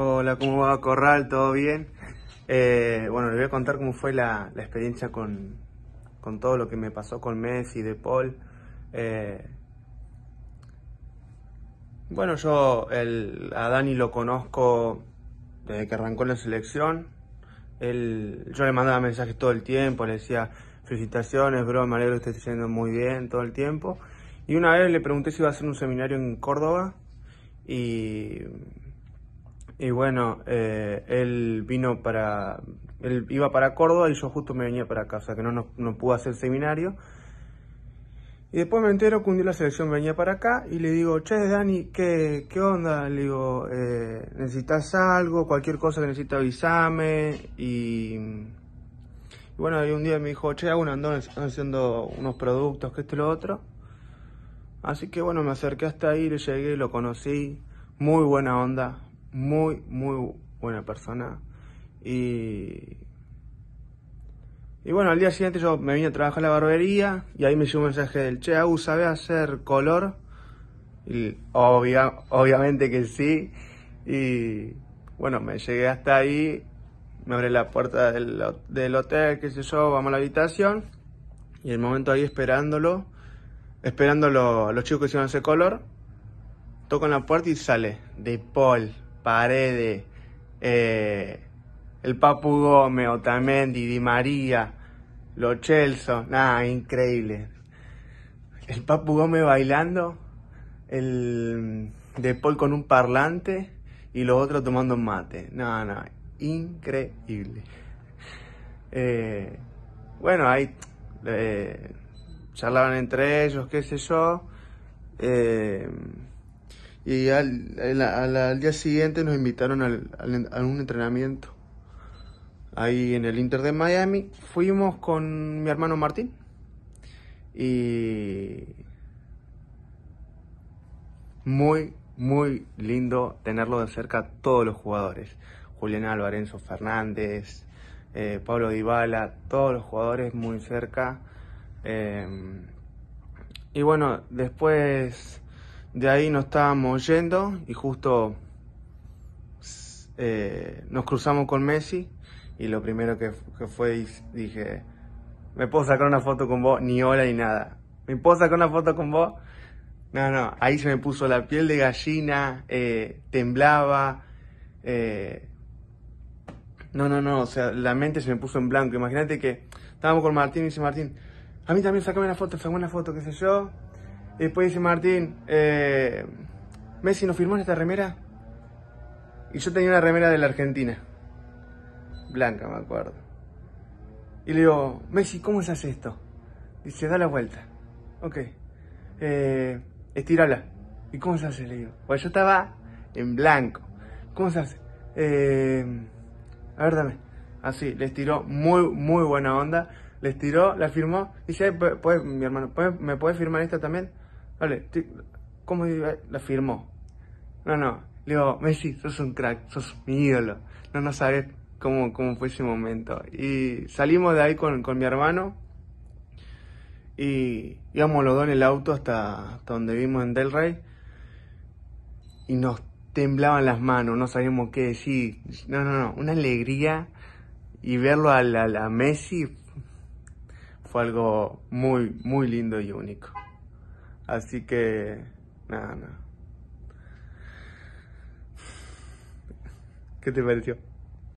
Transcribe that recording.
Hola, ¿cómo va Corral? ¿Todo bien? Eh, bueno, les voy a contar cómo fue la, experiencia con, todo lo que me pasó con Messi, De Paul. Eh, bueno, yo a Dani lo conozco desde que arrancó la selección. yo le mandaba mensajes todo el tiempo, le decía felicitaciones, bro, me alegro que estés muy bien todo el tiempo. Y una vez le pregunté si iba a hacer un seminario en Córdoba y y bueno, eh, él vino para, él iba para Córdoba y yo justo me venía para acá, o sea que no, no, no pude hacer seminario. Y después me entero que un día la selección venía para acá y le digo, che, Dani, ¿qué, qué onda? Le digo, eh, ¿necesitas algo? Cualquier cosa que necesitas avisame. Y, bueno, y un día me dijo, che, hago un andón haciendo unos productos, que esto y lo otro. Así que bueno, me acerqué hasta ahí, le llegué, lo conocí. Muy buena onda, muy, muy buena persona. Y, y bueno, al día siguiente yo me vine a trabajar a la barbería y ahí me llegó un mensaje del Che, Agus, ¿sabes hacer color? Y, obvia, obviamente que sí. Y bueno, me llegué hasta ahí, me abrí la puerta del, hotel, qué sé yo, vamos a la habitación. Y el momento ahí esperándolo, esperando los chicos que hicieron ese color, en la puerta y sale, de Paul. Paredes, eh, el Papu Gómez, o también Di María, los Chelsea, nada, increíble. El Papu Gómez bailando, el De Paul con un parlante y los otros tomando mate. Nada, nada, increíble. Eh, bueno, ahí eh, charlaban entre ellos, qué sé yo. Eh, y al, día siguiente nos invitaron a un entrenamiento. Ahí en el Inter de Miami fuimos con mi hermano Martín. Y muy, muy lindo tenerlo de cerca todos los jugadores. Julián Alvarenzo Fernández, eh, Pablo Dybala, todos los jugadores muy cerca. Eh, y bueno, después de ahí nos estábamos yendo y justo eh, nos cruzamos con Messi y lo primero que, fue dije, ¿me puedo sacar una foto con vos? Ni hola ni nada. ¿Me puedo sacar una foto con vos? No, no, ahí se me puso la piel de gallina, eh, temblaba. Eh, no, no, no, o sea, la mente se me puso en blanco. Imagínate que estábamos con Martín y dice Martín, a mí también sacame una foto, sacame una foto, qué sé yo. Y después pues dice Martín, eh, Messi, ¿nos firmó esta remera? Y yo tenía una remera de la Argentina. Blanca, me acuerdo. Y le digo, Messi, ¿cómo se hace esto? Dice, da la vuelta. Ok. Eh, estirala. ¿Y cómo se hace? Le digo. Pues yo estaba en blanco. ¿Cómo se hace? Eh, a ver, dame. Así, le estiró, muy, muy buena onda. le estiró, la firmó. Dice, mi hermano, ¿me puedes firmar esta también? Vale, ¿cómo la firmó? No, no. Le digo, Messi, sos un crack, sos mi ídolo. No, no sabes cómo, cómo fue ese momento. Y salimos de ahí con, con mi hermano y íbamos los dos en el auto hasta, donde vimos en Del Rey y nos temblaban las manos, no sabíamos qué decir. No, no, no, una alegría y verlo a a Messi fue algo muy, muy lindo y único. Así que, nada, nada. ¿Qué te pareció?